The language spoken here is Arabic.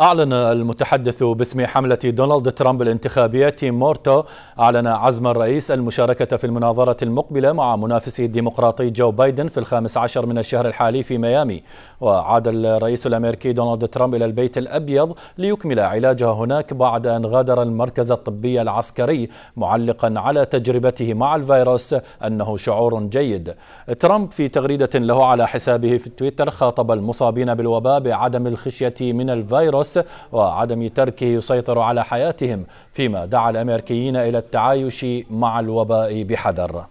أعلن المتحدث باسم حملة دونالد ترامب الانتخابية تيم مورتو أعلن عزم الرئيس المشاركة في المناظرة المقبلة مع منافسه الديمقراطي جو بايدن في الخامس عشر من الشهر الحالي في ميامي وعاد الرئيس الأمريكي دونالد ترامب إلى البيت الأبيض ليكمل علاجه هناك بعد أن غادر المركز الطبي العسكري معلقا على تجربته مع الفيروس أنه شعور جيد ترامب في تغريدة له على حسابه في تويتر خاطب المصابين بالوباء بعدم الخشية من الفيروس الناس وعدم تركه يسيطر على حياتهم فيما دعا الأمريكيين إلى التعايش مع الوباء بحذر